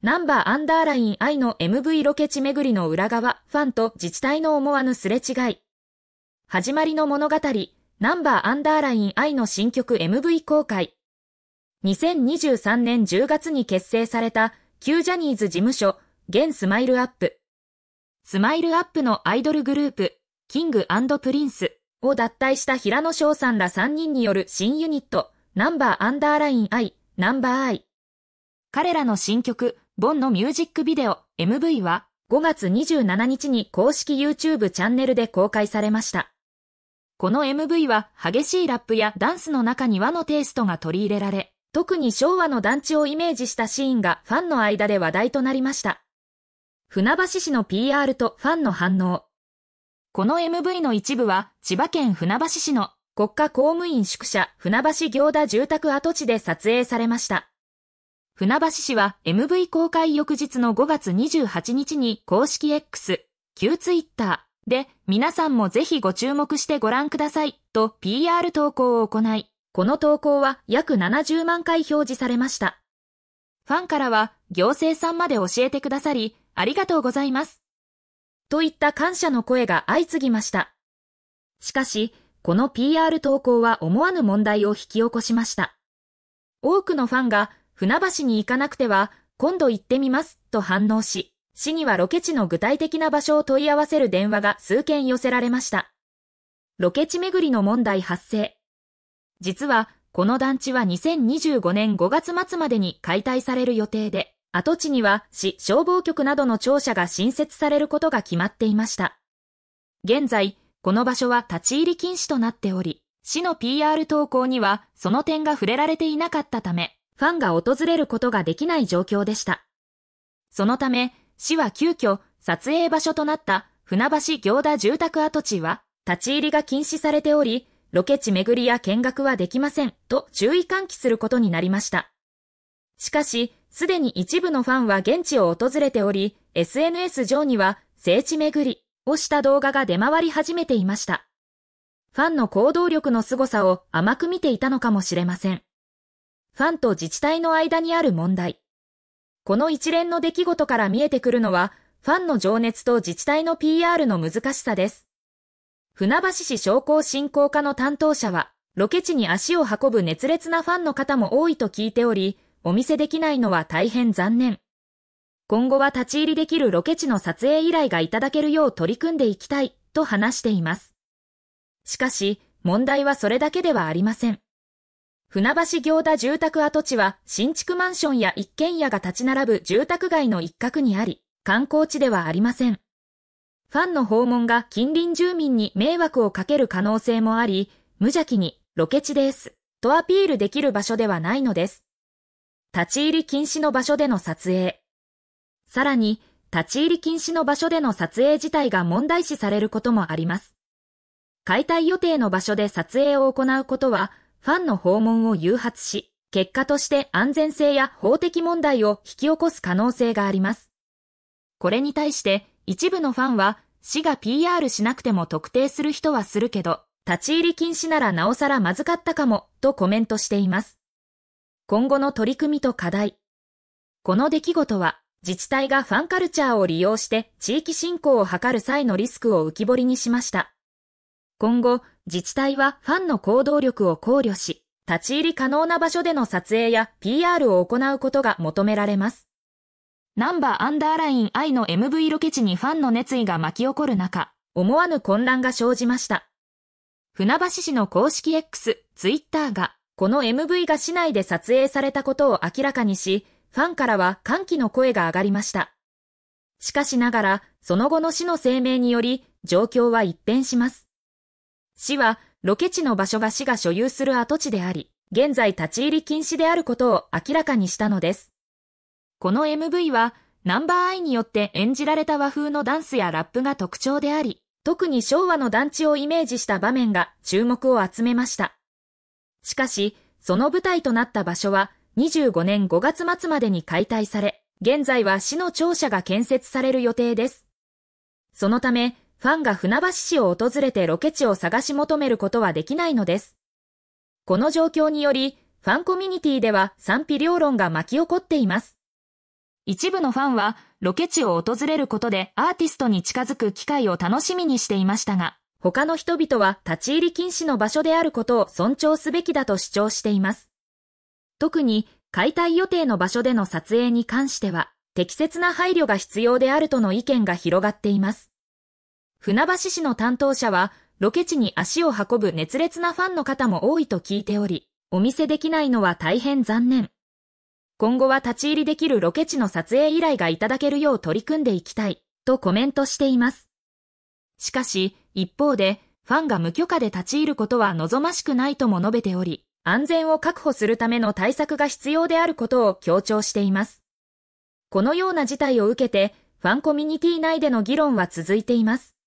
ナンバーアンダーライン I の MV ロケ地巡りの裏側、ファンと自治体の思わぬすれ違い。始まりの物語、ナンバーアンダーライン I の新曲 MV 公開。2023年10月に結成された、旧ジャニーズ事務所、現スマイルアップ。スマイルアップのアイドルグループ、キングプリンスを脱退した平野翔さんら3人による新ユニット、ナンバーアンダーライン I、ナンバー I。彼らの新曲、ボンのミュージックビデオ MV は5月27日に公式 YouTube チャンネルで公開されました。この MV は激しいラップやダンスの中に和のテイストが取り入れられ、特に昭和の団地をイメージしたシーンがファンの間で話題となりました。船橋市の PR とファンの反応。この MV の一部は千葉県船橋市の国家公務員宿舎船橋行田住宅跡地で撮影されました。船橋市は MV 公開翌日の5月28日に公式 X、旧 Twitter で皆さんもぜひご注目してご覧くださいと PR 投稿を行い、この投稿は約70万回表示されました。ファンからは行政さんまで教えてくださり、ありがとうございます。といった感謝の声が相次ぎました。しかし、この PR 投稿は思わぬ問題を引き起こしました。多くのファンが船橋に行かなくては、今度行ってみます、と反応し、市にはロケ地の具体的な場所を問い合わせる電話が数件寄せられました。ロケ地巡りの問題発生。実は、この団地は2025年5月末までに解体される予定で、跡地には市消防局などの庁舎が新設されることが決まっていました。現在、この場所は立ち入り禁止となっており、市の PR 投稿にはその点が触れられていなかったため、ファンが訪れることができない状況でした。そのため、市は急遽、撮影場所となった船橋行田住宅跡地は、立ち入りが禁止されており、ロケ地巡りや見学はできません、と注意喚起することになりました。しかし、すでに一部のファンは現地を訪れており、SNS 上には、聖地巡りをした動画が出回り始めていました。ファンの行動力の凄さを甘く見ていたのかもしれません。ファンと自治体の間にある問題。この一連の出来事から見えてくるのは、ファンの情熱と自治体の PR の難しさです。船橋市商工振興課の担当者は、ロケ地に足を運ぶ熱烈なファンの方も多いと聞いており、お見せできないのは大変残念。今後は立ち入りできるロケ地の撮影依頼がいただけるよう取り組んでいきたい、と話しています。しかし、問題はそれだけではありません。船橋行田住宅跡地は新築マンションや一軒家が立ち並ぶ住宅街の一角にあり、観光地ではありません。ファンの訪問が近隣住民に迷惑をかける可能性もあり、無邪気にロケ地です。とアピールできる場所ではないのです。立ち入り禁止の場所での撮影。さらに、立ち入り禁止の場所での撮影自体が問題視されることもあります。解体予定の場所で撮影を行うことは、ファンの訪問を誘発し、結果として安全性や法的問題を引き起こす可能性があります。これに対して一部のファンは市が PR しなくても特定する人はするけど、立ち入り禁止ならなおさらまずかったかもとコメントしています。今後の取り組みと課題。この出来事は自治体がファンカルチャーを利用して地域振興を図る際のリスクを浮き彫りにしました。今後、自治体はファンの行動力を考慮し、立ち入り可能な場所での撮影や PR を行うことが求められます。ナンバーアンダーライン I の MV ロケ地にファンの熱意が巻き起こる中、思わぬ混乱が生じました。船橋市の公式 X、ツイッターが、この MV が市内で撮影されたことを明らかにし、ファンからは歓喜の声が上がりました。しかしながら、その後の市の声明により、状況は一変します。市は、ロケ地の場所が市が所有する跡地であり、現在立ち入り禁止であることを明らかにしたのです。この MV は、ナンバーアイによって演じられた和風のダンスやラップが特徴であり、特に昭和の団地をイメージした場面が注目を集めました。しかし、その舞台となった場所は、25年5月末までに解体され、現在は市の庁舎が建設される予定です。そのため、ファンが船橋市を訪れてロケ地を探し求めることはできないのです。この状況により、ファンコミュニティでは賛否両論が巻き起こっています。一部のファンは、ロケ地を訪れることでアーティストに近づく機会を楽しみにしていましたが、他の人々は立ち入り禁止の場所であることを尊重すべきだと主張しています。特に、解体予定の場所での撮影に関しては、適切な配慮が必要であるとの意見が広がっています。船橋市の担当者は、ロケ地に足を運ぶ熱烈なファンの方も多いと聞いており、お見せできないのは大変残念。今後は立ち入りできるロケ地の撮影依頼がいただけるよう取り組んでいきたい、とコメントしています。しかし、一方で、ファンが無許可で立ち入ることは望ましくないとも述べており、安全を確保するための対策が必要であることを強調しています。このような事態を受けて、ファンコミュニティ内での議論は続いています。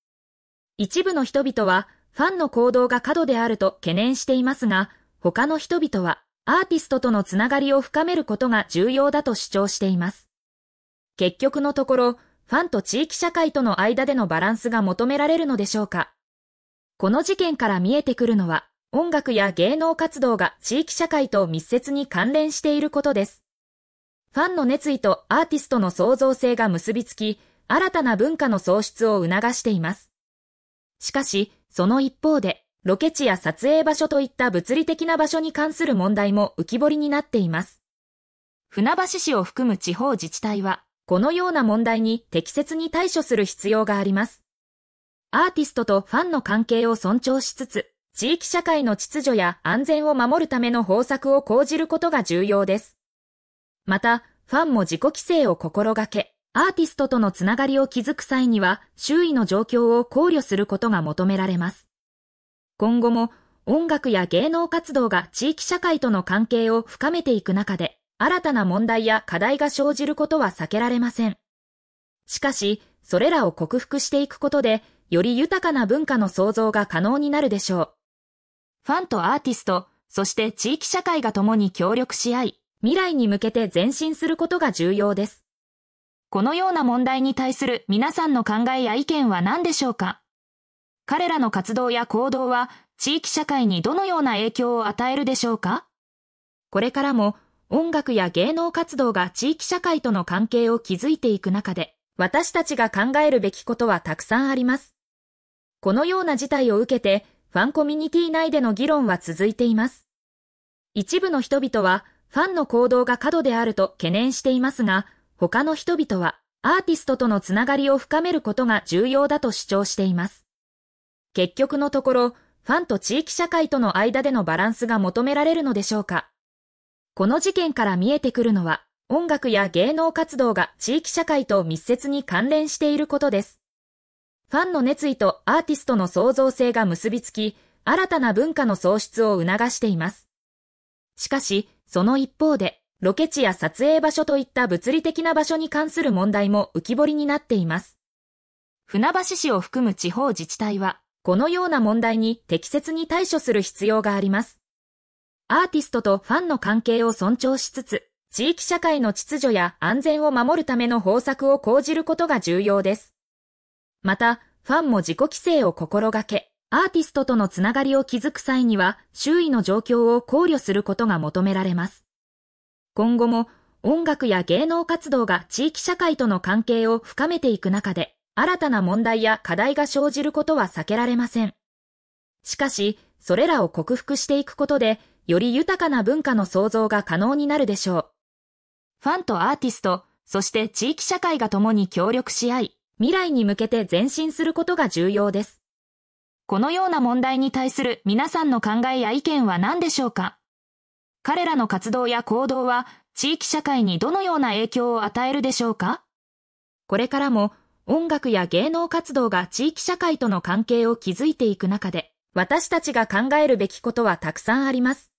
一部の人々はファンの行動が過度であると懸念していますが、他の人々はアーティストとのつながりを深めることが重要だと主張しています。結局のところ、ファンと地域社会との間でのバランスが求められるのでしょうか。この事件から見えてくるのは、音楽や芸能活動が地域社会と密接に関連していることです。ファンの熱意とアーティストの創造性が結びつき、新たな文化の創出を促しています。しかし、その一方で、ロケ地や撮影場所といった物理的な場所に関する問題も浮き彫りになっています。船橋市を含む地方自治体は、このような問題に適切に対処する必要があります。アーティストとファンの関係を尊重しつつ、地域社会の秩序や安全を守るための方策を講じることが重要です。また、ファンも自己規制を心がけ、アーティストとのつながりを築く際には、周囲の状況を考慮することが求められます。今後も、音楽や芸能活動が地域社会との関係を深めていく中で、新たな問題や課題が生じることは避けられません。しかし、それらを克服していくことで、より豊かな文化の創造が可能になるでしょう。ファンとアーティスト、そして地域社会が共に協力し合い、未来に向けて前進することが重要です。このような問題に対する皆さんの考えや意見は何でしょうか彼らの活動や行動は地域社会にどのような影響を与えるでしょうかこれからも音楽や芸能活動が地域社会との関係を築いていく中で、私たちが考えるべきことはたくさんあります。このような事態を受けて、ファンコミュニティ内での議論は続いています。一部の人々は、ファンの行動が過度であると懸念していますが、他の人々はアーティストとのつながりを深めることが重要だと主張しています。結局のところ、ファンと地域社会との間でのバランスが求められるのでしょうか。この事件から見えてくるのは、音楽や芸能活動が地域社会と密接に関連していることです。ファンの熱意とアーティストの創造性が結びつき、新たな文化の創出を促しています。しかし、その一方で、ロケ地や撮影場所といった物理的な場所に関する問題も浮き彫りになっています。船橋市を含む地方自治体は、このような問題に適切に対処する必要があります。アーティストとファンの関係を尊重しつつ、地域社会の秩序や安全を守るための方策を講じることが重要です。また、ファンも自己規制を心がけ、アーティストとのつながりを築く際には、周囲の状況を考慮することが求められます。今後も音楽や芸能活動が地域社会との関係を深めていく中で、新たな問題や課題が生じることは避けられません。しかし、それらを克服していくことで、より豊かな文化の創造が可能になるでしょう。ファンとアーティスト、そして地域社会が共に協力し合い、未来に向けて前進することが重要です。このような問題に対する皆さんの考えや意見は何でしょうか彼らの活動や行動は地域社会にどのような影響を与えるでしょうかこれからも音楽や芸能活動が地域社会との関係を築いていく中で、私たちが考えるべきことはたくさんあります。